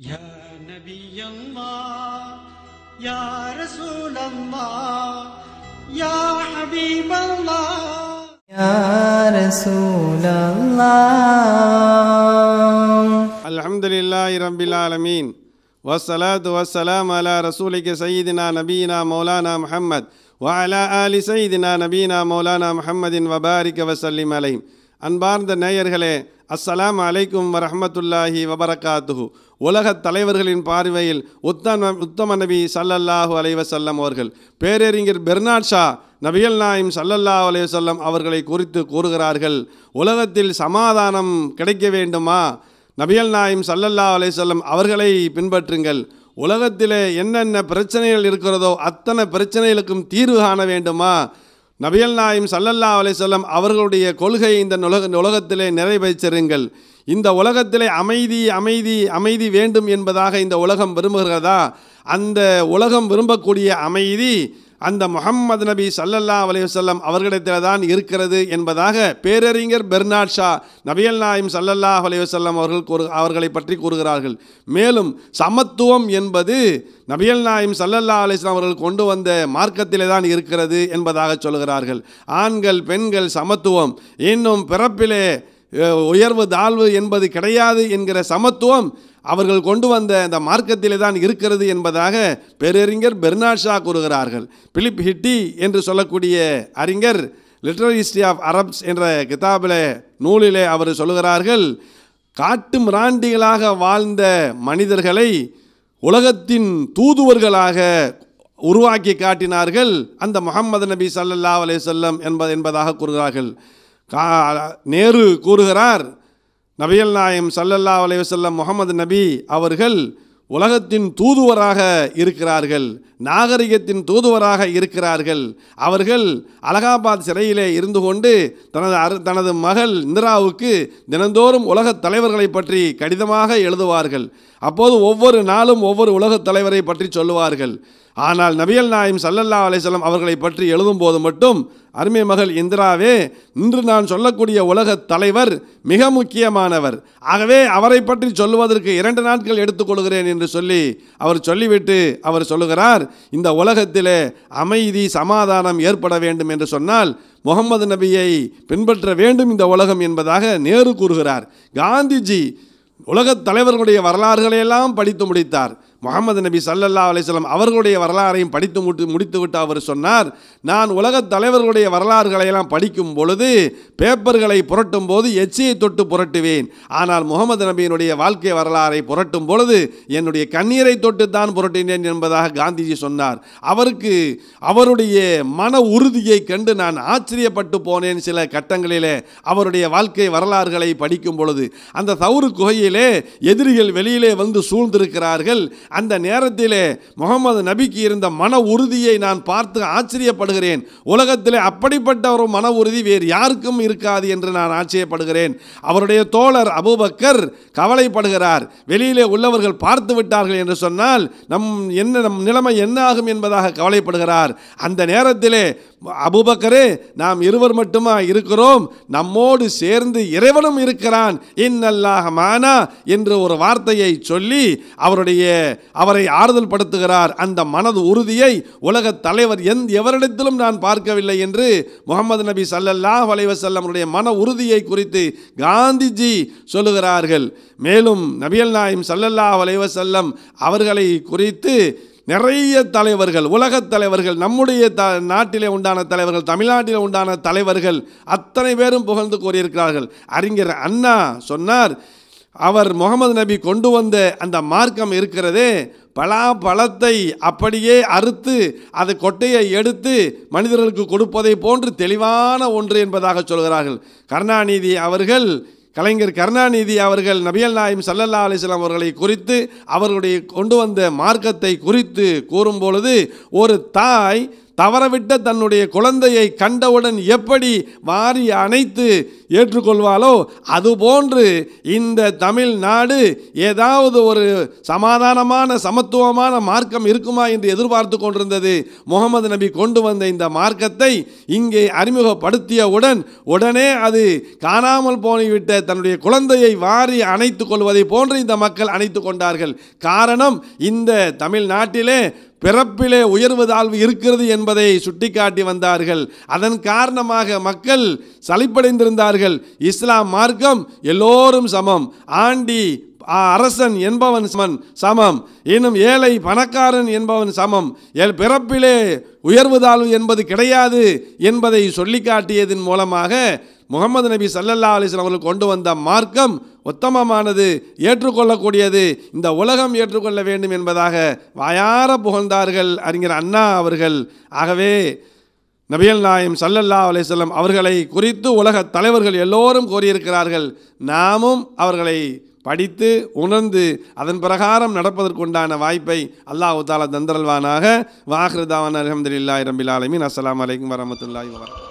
يا نبي الله يا رسول الله يا حبيب الله يا رسول الله الحمد لله رب العالمين والصلاة والسلام على رسولك سيدنا نبينا مولانا محمد وعلى آل سيدنا نبينا مولانا محمد وبارك وسلم عليهم أنبارد نيرغلي அஸ்ஸலாம் அலைக்கும் வரஹமத்துல்லாஹி வபரகாத்துஹு உலகத் தலைவர்களின் பார்வையில் உத்தம உத்தம நபி சல்லல்லாஹு அலைவசல்லம் அவர்கள் பேரறிஞர் பெர்னாட் ஷா நபிகள் நாயம் சல்லல்லா அலைவசல்லம் அவர்களை குறித்து கூறுகிறார்கள் உலகத்தில் சமாதானம் கிடைக்க வேண்டுமா நபிகள் நாயம் சல்லல்லா அலைவசல்லம் அவர்களை பின்பற்றுங்கள் உலகத்திலே என்னென்ன பிரச்சனைகள் இருக்கிறதோ அத்தனை பிரச்சனைகளுக்கும் தீர்வு காண வேண்டுமா நபியல் நாயும் சல்லல்லா அலைசல்லம் அவர்களுடைய கொள்கை இந்த நுலக உலகத்திலே நிறைவேற்றிருங்கள் இந்த உலகத்திலே அமைதி அமைதி அமைதி வேண்டும் என்பதாக இந்த உலகம் விரும்புகிறதா அந்த உலகம் விரும்பக்கூடிய அமைதி அந்த முகம்மது நபி சல்லல்லா அலையுசல்லம் அவர்களிடத்தில் தான் இருக்கிறது என்பதாக பேரறிஞர் பெர்னாட் ஷா நபியல் நாயம் சல்லல்லா அலையுசல்லம் அவர்கள் கூறு அவர்களை பற்றி கூறுகிறார்கள் மேலும் சமத்துவம் என்பது நபியல் நாயம் சல்லல்லா அலிஸ்லாம் அவர்கள் கொண்டு வந்த மார்க்கத்திலே தான் இருக்கிறது என்பதாக சொல்கிறார்கள் ஆண்கள் பெண்கள் சமத்துவம் இன்னும் பிறப்பிலே உயர்வு தாழ்வு என்பது கிடையாது என்கிற சமத்துவம் அவர்கள் கொண்டு வந்த இந்த மார்க்கத்திலே தான் இருக்கிறது என்பதாக பேரறிஞர் பெர்னாட் ஷா கூறுகிறார்கள் பிலிப் ஹிட்டி என்று சொல்லக்கூடிய அறிஞர் லிட்ரல் ஹிஸ்ட்ரி ஆஃப் அரப்ஸ் என்ற கிதாபில் நூலிலே அவர் சொல்லுகிறார்கள் காட்டு மிராண்டிகளாக வாழ்ந்த மனிதர்களை உலகத்தின் தூதுவர்களாக உருவாக்கி காட்டினார்கள் அந்த முகமது நபி சல்லல்லா அலே சொல்லம் என்பது என்பதாக கூறுகிறார்கள் கா நேரு கூறுகிறார் நபியல் நாயம் சல்லல்லா அலைவசல்லம் முகமது நபி அவர்கள் உலகத்தின் தூதுவராக இருக்கிறார்கள் நாகரிகத்தின் தூதுவராக இருக்கிறார்கள் அவர்கள் அலகாபாத் சிறையிலே இருந்து கொண்டு தனது அரு தனது மகள் இந்திராவுக்கு தினந்தோறும் உலகத் தலைவர்களை பற்றி கடிதமாக எழுதுவார்கள் அப்போது ஒவ்வொரு நாளும் ஒவ்வொரு உலகத் தலைவரை பற்றி சொல்லுவார்கள் ஆனால் நபியல் நாயம் சல்லல்லா அலிசல்லாம் அவர்களை பற்றி எழுதும் போது மட்டும் அருமை மகள் இந்திராவே இன்று நான் சொல்லக்கூடிய உலக தலைவர் மிக முக்கியமானவர் ஆகவே அவரை பற்றி சொல்லுவதற்கு இரண்டு நாட்கள் எடுத்துக்கொள்கிறேன் என்று சொல்லி அவர் சொல்லிவிட்டு அவர் சொல்லுகிறார் இந்த உலகத்திலே அமைதி சமாதானம் ஏற்பட வேண்டும் என்று சொன்னால் முகமது நபியை பின்பற்ற வேண்டும் இந்த உலகம் என்பதாக நேரு கூறுகிறார் காந்திஜி உலகத் தலைவர்களுடைய வரலாறுகளையெல்லாம் படித்து முடித்தார் முகமது நபி சல்லல்லா அலிஸ்லாம் அவர்களுடைய வரலாறையும் படித்து முட்டு முடித்துவிட்டு அவர் சொன்னார் நான் உலகத் தலைவர்களுடைய வரலாறுகளையெல்லாம் படிக்கும் பொழுது பேப்பர்களை புரட்டும் போது எச்சியை தொட்டு புரட்டுவேன் ஆனால் முகமது நபியினுடைய வாழ்க்கை வரலாறை புரட்டும் பொழுது என்னுடைய கண்ணீரை தொட்டு தான் புரட்டினேன் என்பதாக காந்திஜி சொன்னார் அவருக்கு அவருடைய மன உறுதியை கண்டு நான் ஆச்சரியப்பட்டு போனேன் சில கட்டங்களிலே அவருடைய வாழ்க்கை வரலாறுகளை படிக்கும் பொழுது அந்த தவறு குகையிலே எதிரிகள் வெளியிலே வந்து சூழ்ந்திருக்கிறார்கள் அந்த நேரத்திலே முகமது நபிக்கு இருந்த மன உறுதியை நான் பார்த்து ஆச்சரியப்படுகிறேன் உலகத்திலே அப்படிப்பட்ட ஒரு மன உறுதி வேறு யாருக்கும் இருக்காது என்று நான் ஆச்சரியப்படுகிறேன் அவருடைய தோழர் அபுபக்கர் கவலைப்படுகிறார் வெளியிலே உள்ளவர்கள் பார்த்து விட்டார்கள் என்று சொன்னால் நம் என்ன நம் நிலைமை என்ன ஆகும் என்பதாக கவலைப்படுகிறார் அந்த நேரத்திலே அபுபக்கரே நாம் இருவர் மட்டுமா இருக்கிறோம் நம்மோடு சேர்ந்து இறைவனும் இருக்கிறான் இன்னல்லாக மானா என்று ஒரு வார்த்தையை சொல்லி அவருடைய அவரை ஆறுதல் படுத்துகிறார் அந்த மனது உறுதியை உலக தலைவர் எந்த எவரிடத்திலும் நான் பார்க்கவில்லை என்று முகமது நபி சல்லல்லாஹ் அவருடைய மன உறுதியை குறித்து காந்திஜி சொல்லுகிறார்கள் மேலும் நபியல் நாயம் சல்லல்லாஹ் வலைவசல்லம் அவர்களை குறித்து நிறைய தலைவர்கள் உலகத் தலைவர்கள் நம்முடைய த நாட்டிலே உண்டான தலைவர்கள் தமிழ்நாட்டில் உண்டான தலைவர்கள் அத்தனை பேரும் புகழ்ந்து கூறியிருக்கிறார்கள் அறிஞர் அண்ணா சொன்னார் அவர் முகமது நபி கொண்டு வந்த அந்த மார்க்கம் இருக்கிறதே பலா பழத்தை அப்படியே அறுத்து அது கொட்டையை எடுத்து மனிதர்களுக்கு கொடுப்பதை போன்று தெளிவான ஒன்று என்பதாக சொல்கிறார்கள் கருணாநிதி அவர்கள் கலைஞர் கருணாநிதி அவர்கள் நபியல் நாயம் சல்லல்லா அலிஸ்லாம் அவர்களை குறித்து அவர்களுடைய கொண்டு வந்த மார்க்கத்தை குறித்து கூறும்பொழுது ஒரு தாய் தவறவிட்ட தன்னுடைய குழந்தையை கண்டவுடன் எப்படி வாரி அணைத்து ஏற்றுக்கொள்வாளோ அதுபோன்று இந்த தமிழ்நாடு ஏதாவது ஒரு சமாதானமான சமத்துவமான மார்க்கம் இருக்குமா என்று எதிர்பார்த்து கொண்டிருந்தது முகமது நபி கொண்டு வந்த இந்த மார்க்கத்தை இங்கே அறிமுகப்படுத்தியவுடன் உடனே அது காணாமல் போனிவிட்ட தன்னுடைய குழந்தையை வாரி அணைத்து கொள்வதை போன்று இந்த மக்கள் அணைத்து கொண்டார்கள் காரணம் இந்த தமிழ்நாட்டிலே பிறப்பிலே உயர்வு தாழ்வு இருக்கிறது என்பதை சுட்டிக்காட்டி வந்தார்கள் அதன் காரணமாக மக்கள் சலிப்படைந்திருந்தார்கள் இஸ்லாம் மார்க்கம் எல்லோரும் சமம் ஆண்டி அரசன் என்பவன் சமன் சமம் இன்னும் ஏழை பணக்காரன் என்பவன் சமம் எல் பிறப்பிலே உயர்வு தாழ்வு என்பது கிடையாது என்பதை சொல்லிக்காட்டியதன் மூலமாக முகமது நபி சல்லல்லா அலிஸ்லாம் அவர்கள் கொண்டு வந்த மார்க்கம் உத்தமமானது ஏற்றுக்கொள்ளக்கூடியது இந்த உலகம் ஏற்றுக்கொள்ள வேண்டும் என்பதாக வாயார புகழ்ந்தார்கள் அறிஞர் அண்ணா அவர்கள் ஆகவே நபியல் நாயம் சல்லல்லா அலிசல்லம் அவர்களை குறித்து உலக தலைவர்கள் எல்லோரும் கோரியிருக்கிறார்கள் நாமும் அவர்களை படித்து உணர்ந்து அதன் பிரகாரம் நடப்பதற்குண்டான வாய்ப்பை அல்லாஹு தாலா தந்தரல்வானாக வாஹ்ருதாவான் அலமதுல்லாய் ரபில் ஆலமின் அஸ்லாம் வலைக்கம் வரமத்துல்லாய் வரகம்